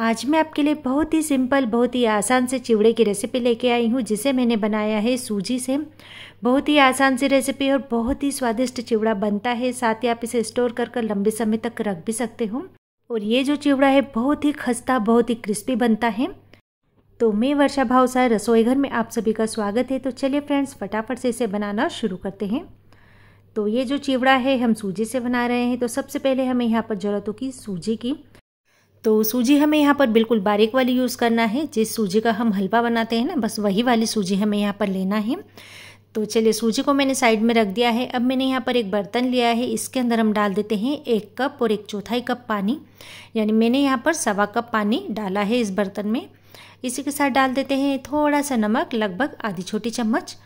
आज मैं आपके लिए बहुत ही सिंपल बहुत ही आसान से चिवड़े की रेसिपी लेके आई हूँ जिसे मैंने बनाया है सूजी से बहुत ही आसान सी रेसिपी और बहुत ही स्वादिष्ट चिवड़ा बनता है साथ ही आप इसे स्टोर कर कर लंबे समय तक रख भी सकते हो और ये जो चिवड़ा है बहुत ही खस्ता बहुत ही क्रिस्पी बनता है तो मैं वर्षा साहब रसोई घर में आप सभी का स्वागत है तो चलिए फ्रेंड्स फटाफट से इसे बनाना शुरू करते हैं तो ये जो चिवड़ा है हम सूजी से बना रहे हैं तो सबसे पहले हमें यहाँ पर ज़रूरत होगी सूजी की तो सूजी हमें यहाँ पर बिल्कुल बारीक वाली यूज़ करना है जिस सूजी का हम हलवा बनाते हैं ना बस वही वाली सूजी हमें यहाँ पर लेना है तो चलिए सूजी को मैंने साइड में रख दिया है अब मैंने यहाँ पर एक बर्तन लिया है इसके अंदर हम डाल देते हैं एक कप और एक चौथाई कप पानी यानी मैंने यहाँ पर सवा कप पानी डाला है इस बर्तन में इसी के साथ डाल देते हैं थोड़ा सा नमक लगभग आधी छोटी चम्मच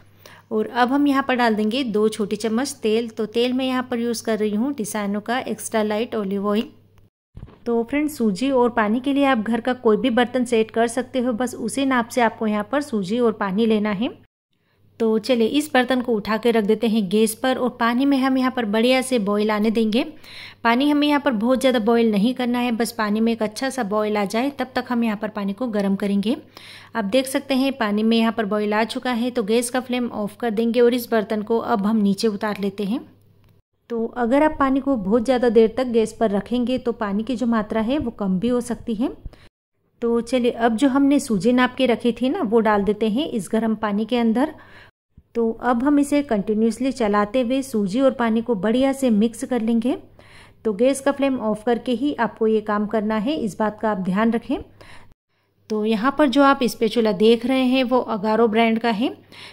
और अब हम यहाँ पर डाल देंगे दो छोटी चम्मच तेल तो तेल मैं यहाँ पर यूज़ कर रही हूँ डिसाइनों का एक्स्ट्रा लाइट ऑलिव ऑयल तो फ्रेंड सूजी और पानी के लिए आप घर का कोई भी बर्तन सेट कर सकते हो बस उसी नाप से आपको यहाँ पर सूजी और पानी लेना है तो चलिए इस बर्तन को उठा के रख देते हैं गैस पर और पानी में हम यहाँ पर बढ़िया से बॉईल आने देंगे पानी हमें यहाँ पर बहुत ज़्यादा बॉईल नहीं करना है बस पानी में एक अच्छा सा बॉईल आ जाए तब तक हम यहाँ पर पानी को गर्म करेंगे आप देख सकते हैं पानी में यहाँ पर बॉईल आ चुका है तो गैस का फ्लेम ऑफ कर देंगे और इस बर्तन को अब हम नीचे उतार लेते हैं तो अगर आप पानी को बहुत ज़्यादा देर तक गैस पर रखेंगे तो पानी की जो मात्रा है वो कम भी हो सकती है तो चलिए अब जो हमने सूजी नाप के रखी थी ना वो डाल देते हैं इस गर्म पानी के अंदर तो अब हम इसे कंटिन्यूसली चलाते हुए सूजी और पानी को बढ़िया से मिक्स कर लेंगे तो गैस का फ्लेम ऑफ करके ही आपको ये काम करना है इस बात का आप ध्यान रखें तो यहाँ पर जो आप स्पेचुला देख रहे हैं वो अगारो ब्रांड का है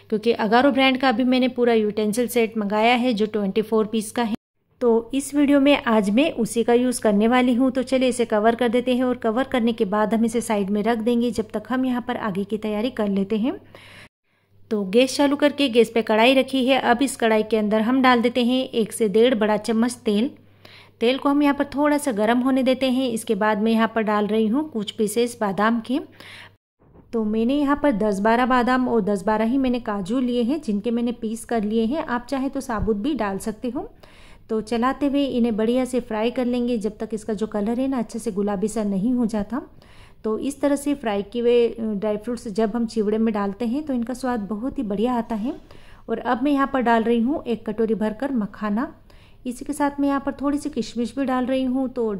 क्योंकि अगारो ब्रांड का अभी मैंने पूरा यूटेंसिल सेट मंगाया है जो 24 पीस का है तो इस वीडियो में आज मैं उसी का यूज़ करने वाली हूँ तो चलिए इसे कवर कर देते हैं और कवर करने के बाद हम इसे साइड में रख देंगे जब तक हम यहाँ पर आगे की तैयारी कर लेते हैं तो गैस चालू करके गैस पर कढ़ाई रखी है अब इस कढ़ाई के अंदर हम डाल देते हैं एक से डेढ़ बड़ा चम्मच तेल तेल को हम यहाँ पर थोड़ा सा गर्म होने देते हैं इसके बाद मैं यहाँ पर डाल रही हूँ कुछ पीसेस बादाम के तो मैंने यहाँ पर 10 बारह बादाम और 10 बारह ही मैंने काजू लिए हैं जिनके मैंने पीस कर लिए हैं आप चाहे तो साबुत भी डाल सकते हो तो चलाते हुए इन्हें बढ़िया से फ्राई कर लेंगे जब तक इसका जो कलर है ना अच्छे से गुलाबी सा नहीं हो जाता तो इस तरह से फ्राई किए हुए ड्राई फ्रूट्स जब हम चिवड़े में डालते हैं तो इनका स्वाद बहुत ही बढ़िया आता है और अब मैं यहाँ पर डाल रही हूँ एक कटोरी भरकर मखाना इसी के साथ मैं यहाँ पर थोड़ी सी किशमिश भी डाल रही हूँ तो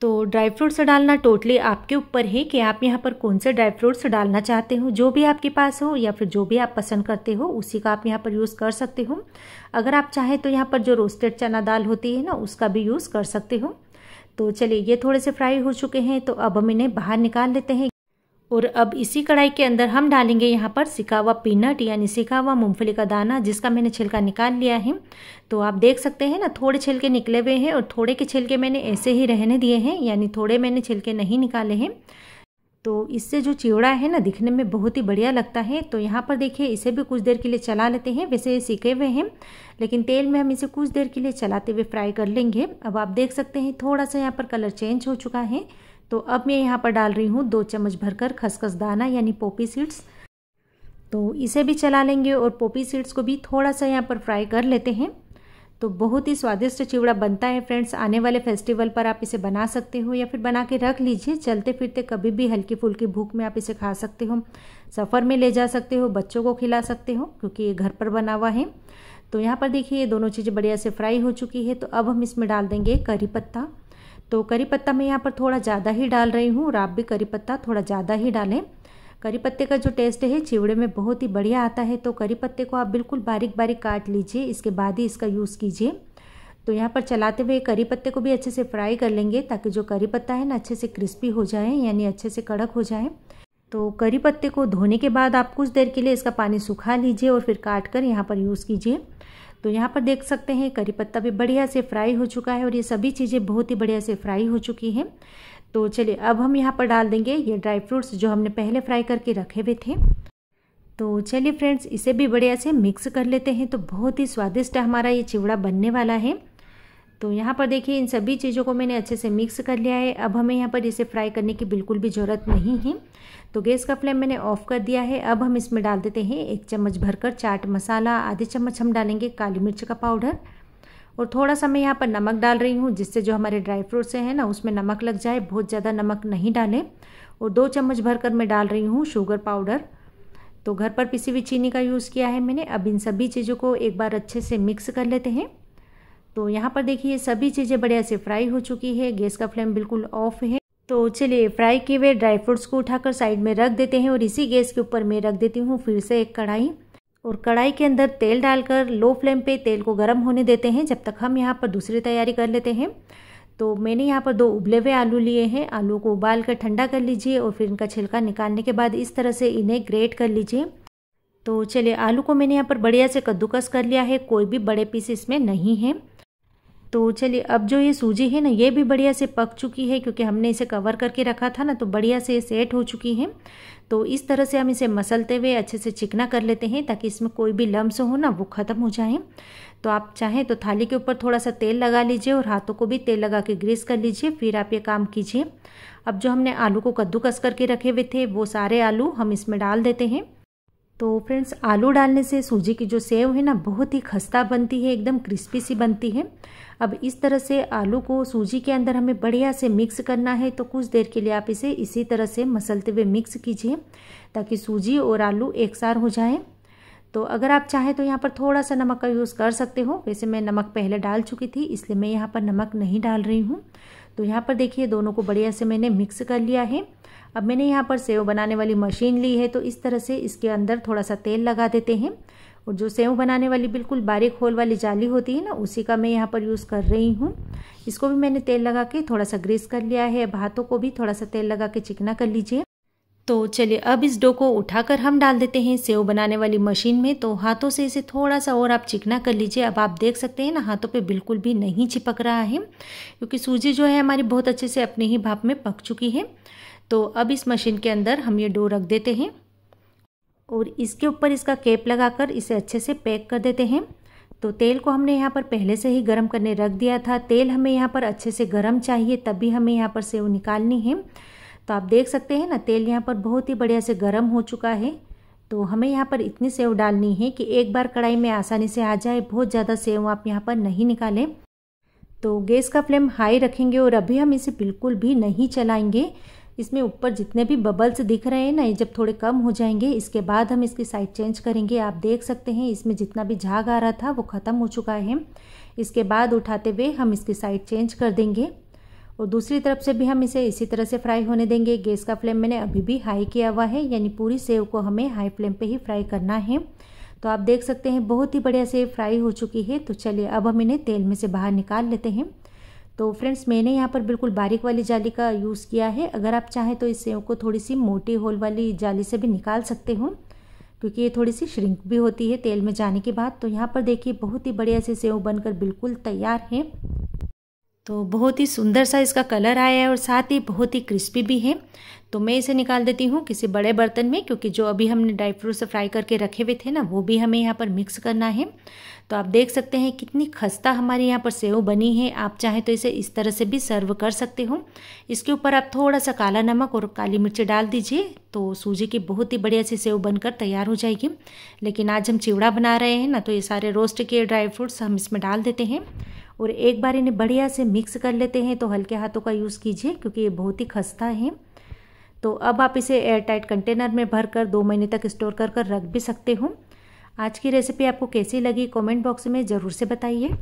तो ड्राई फ्रूट्स डालना टोटली आपके ऊपर है कि आप यहाँ पर कौन से ड्राई फ्रूट्स डालना चाहते हो जो भी आपके पास हो या फिर जो भी आप पसंद करते हो उसी का आप यहाँ पर यूज़ कर सकते हो अगर आप चाहें तो यहाँ पर जो रोस्टेड चना दाल होती है ना उसका भी यूज़ कर सकते हो तो चलिए ये थोड़े से फ्राई हो चुके हैं तो अब हम इन्हें बाहर निकाल लेते हैं और अब इसी कढ़ाई के अंदर हम डालेंगे यहाँ पर सिका हुआ पीनट यानी हुआ मूँगफली का दाना जिसका मैंने छिलका निकाल लिया है तो आप देख सकते हैं ना थोड़े छिलके निकले हुए हैं और थोड़े के छिलके मैंने ऐसे ही रहने दिए हैं यानी थोड़े मैंने छिलके नहीं निकाले हैं तो इससे जो चिवड़ा है ना दिखने में बहुत ही बढ़िया लगता है तो यहाँ पर देखिए इसे भी कुछ देर के लिए चला लेते हैं वैसे ये सीखे हुए हैं लेकिन तेल में हम इसे कुछ देर के लिए चलाते हुए फ्राई कर लेंगे अब आप देख सकते हैं थोड़ा सा यहाँ पर कलर चेंज हो चुका है तो अब मैं यहाँ पर डाल रही हूँ दो चम्मच भरकर खसखस दाना यानी पोपी सीड्स तो इसे भी चला लेंगे और पोपी सीड्स को भी थोड़ा सा यहाँ पर फ्राई कर लेते हैं तो बहुत ही स्वादिष्ट चिवड़ा बनता है फ्रेंड्स आने वाले फेस्टिवल पर आप इसे बना सकते हो या फिर बना के रख लीजिए चलते फिरते कभी भी हल्की फुल्की भूख में आप इसे खा सकते हो सफ़र में ले जा सकते हो बच्चों को खिला सकते हो क्योंकि ये घर पर बना हुआ है तो यहाँ पर देखिए ये दोनों चीज़ें बढ़िया से फ्राई हो चुकी है तो अब हम इसमें डाल देंगे करी पत्ता तो करी पत्ता मैं यहाँ पर थोड़ा ज़्यादा ही डाल रही हूँ और आप भी करी पत्ता थोड़ा ज़्यादा ही डालें करी पत्ते का जो टेस्ट है चिवड़े में बहुत ही बढ़िया आता है तो करी पत्ते को आप बिल्कुल बारीक बारीक काट लीजिए इसके बाद ही इसका यूज़ कीजिए तो यहाँ पर चलाते हुए करी पत्ते को भी अच्छे से फ्राई कर लेंगे ताकि जो करी पत्ता है ना अच्छे से क्रिस्पी हो जाए यानी अच्छे से कड़क हो जाए तो करी पत्ते को धोने के बाद आप कुछ देर के लिए इसका पानी सुखा लीजिए और फिर काट कर यहाँ पर यूज़ कीजिए तो यहाँ पर देख सकते हैं करी पत्ता भी बढ़िया से फ्राई हो चुका है और ये सभी चीज़ें बहुत ही बढ़िया से फ्राई हो चुकी हैं तो चलिए अब हम यहाँ पर डाल देंगे ये ड्राई फ्रूट्स जो हमने पहले फ्राई करके रखे हुए थे तो चलिए फ्रेंड्स इसे भी बढ़िया से मिक्स कर लेते हैं तो बहुत ही स्वादिष्ट हमारा ये चिवड़ा बनने वाला है तो यहाँ पर देखिए इन सभी चीज़ों को मैंने अच्छे से मिक्स कर लिया है अब हमें यहाँ पर इसे फ्राई करने की बिल्कुल भी ज़रूरत नहीं है तो गैस का फ्लेम मैंने ऑफ़ कर दिया है अब हम इसमें डाल देते हैं एक चम्मच भरकर चाट मसाला आधे चम्मच हम डालेंगे काली मिर्च का पाउडर और थोड़ा सा मैं यहाँ पर नमक डाल रही हूँ जिससे जो हमारे ड्राई फ्रूट्स हैं ना उसमें नमक लग जाए बहुत ज़्यादा नमक नहीं डालें और दो चम्मच भरकर मैं डाल रही हूँ शुगर पाउडर तो घर पर पिसी हुई चीनी का यूज़ किया है मैंने अब इन सभी चीज़ों को एक बार अच्छे से मिक्स कर लेते हैं तो यहाँ पर देखिए सभी चीज़ें बढ़िया से फ्राई हो चुकी है गैस का फ्लेम बिल्कुल ऑफ है तो चलिए फ्राई किए हुए ड्राई फ्रूट्स को उठाकर साइड में रख देते हैं और इसी गैस के ऊपर मैं रख देती हूँ फिर से एक कढ़ाई और कढ़ाई के अंदर तेल डालकर लो फ्लेम पे तेल को गर्म होने देते हैं जब तक हम यहाँ पर दूसरी तैयारी कर लेते हैं तो मैंने यहाँ पर दो उबले हुए आलू लिए हैं आलू को उबाल कर ठंडा कर लीजिए और फिर इनका छिलका निकालने के बाद इस तरह से इन्हें ग्रेट कर लीजिए तो चलिए आलू को मैंने यहाँ पर बढ़िया से कद्दूकस कर लिया है कोई भी बड़े पीस इसमें नहीं है तो चलिए अब जो ये सूजी है ना ये भी बढ़िया से पक चुकी है क्योंकि हमने इसे कवर करके रखा था ना तो बढ़िया से सेट हो चुकी है तो इस तरह से हम इसे मसलते हुए अच्छे से चिकना कर लेते हैं ताकि इसमें कोई भी लम्स हो ना वो ख़त्म हो जाए तो आप चाहें तो थाली के ऊपर थोड़ा सा तेल लगा लीजिए और हाथों को भी तेल लगा के ग्रीस कर लीजिए फिर आप ये काम कीजिए अब जो हमने आलू को कद्दूकस करके रखे हुए थे वो सारे आलू हम इसमें डाल देते हैं तो फ्रेंड्स आलू डालने से सूजी की जो सेव है ना बहुत ही खस्ता बनती है एकदम क्रिस्पी सी बनती है अब इस तरह से आलू को सूजी के अंदर हमें बढ़िया से मिक्स करना है तो कुछ देर के लिए आप इसे इसी तरह से मसलते हुए मिक्स कीजिए ताकि सूजी और आलू एक सार हो जाए तो अगर आप चाहें तो यहाँ पर थोड़ा सा नमक का यूज़ कर सकते हो वैसे मैं नमक पहले डाल चुकी थी इसलिए मैं यहाँ पर नमक नहीं डाल रही हूँ तो यहाँ पर देखिए दोनों को बढ़िया से मैंने मिक्स कर लिया है अब मैंने यहाँ पर सेव बनाने वाली मशीन ली है तो इस तरह से इसके अंदर थोड़ा सा तेल लगा देते हैं और जो सेव बनाने वाली बिल्कुल बारीक होल वाली जाली होती है ना उसी का मैं यहाँ पर यूज़ कर रही हूँ इसको भी मैंने तेल लगा के थोड़ा सा ग्रीस कर लिया है अब हाथों को भी थोड़ा सा तेल लगा के चिकना कर लीजिए तो चलिए अब इस डो को उठाकर हम डाल देते हैं सेव बनाने वाली मशीन में तो हाथों से इसे थोड़ा सा और आप चिकना कर लीजिए अब आप देख सकते हैं ना हाथों पे बिल्कुल भी नहीं चिपक रहा है क्योंकि सूजी जो है हमारी बहुत अच्छे से अपने ही भाप में पक चुकी है तो अब इस मशीन के अंदर हम ये डो रख देते हैं और इसके ऊपर इसका कैप लगाकर इसे अच्छे से पैक कर देते हैं तो तेल को हमने यहाँ पर पहले से ही गर्म करने रख दिया था तेल हमें यहाँ पर अच्छे से गर्म चाहिए तभी हमें यहाँ पर सेव निकालनी है तो आप देख सकते हैं ना तेल यहाँ पर बहुत ही बढ़िया से गर्म हो चुका है तो हमें यहाँ पर इतनी सेव डालनी है कि एक बार कढ़ाई में आसानी से आ जाए बहुत ज़्यादा सेव आप यहाँ पर नहीं निकालें तो गैस का फ्लेम हाई रखेंगे और अभी हम इसे बिल्कुल भी नहीं चलाएंगे इसमें ऊपर जितने भी बबल्स दिख रहे हैं ना ये जब थोड़े कम हो जाएंगे इसके बाद हम इसकी साइड चेंज करेंगे आप देख सकते हैं इसमें जितना भी झाग आ रहा था वो ख़त्म हो चुका है इसके बाद उठाते हुए हम इसकी साइड चेंज कर देंगे और दूसरी तरफ से भी हम इसे इसी तरह से फ्राई होने देंगे गैस का फ्लेम मैंने अभी भी हाई किया हुआ है यानी पूरी सेव को हमें हाई फ्लेम पे ही फ्राई करना है तो आप देख सकते हैं बहुत ही बढ़िया सेव फ्राई हो चुकी है तो चलिए अब हम इन्हें तेल में से बाहर निकाल लेते हैं तो फ्रेंड्स मैंने यहाँ पर बिल्कुल बारीक वाली जाली का यूज़ किया है अगर आप चाहें तो इस सेव को थोड़ी सी मोटी होल वाली जाली से भी निकाल सकते हो क्योंकि ये थोड़ी सी श्रिंक भी होती है तेल में जाने के बाद तो यहाँ पर देखिए बहुत ही बढ़िया से सेव बनकर बिल्कुल तैयार है तो बहुत ही सुंदर सा इसका कलर आया है और साथ ही बहुत ही क्रिस्पी भी है तो मैं इसे निकाल देती हूँ किसी बड़े बर्तन में क्योंकि जो अभी हमने ड्राई फ्रूट्स फ्राई करके रखे हुए थे ना वो भी हमें यहाँ पर मिक्स करना है तो आप देख सकते हैं कितनी खस्ता हमारे यहाँ पर सेव बनी है आप चाहें तो इसे इस तरह से भी सर्व कर सकते हो इसके ऊपर आप थोड़ा सा काला नमक और काली मिर्च डाल दीजिए तो सूजी की बहुत ही बढ़िया सी सेव बनकर तैयार हो जाएगी लेकिन आज हम चिवड़ा बना रहे हैं ना तो ये सारे रोस्ट किए ड्राई फ्रूट्स हम इसमें डाल देते हैं और एक बार इन्हें बढ़िया से मिक्स कर लेते हैं तो हल्के हाथों का यूज़ कीजिए क्योंकि ये बहुत ही खस्ता है तो अब आप इसे एयरटाइट कंटेनर में भर कर दो महीने तक स्टोर कर कर रख भी सकते हो आज की रेसिपी आपको कैसी लगी कमेंट बॉक्स में ज़रूर से बताइए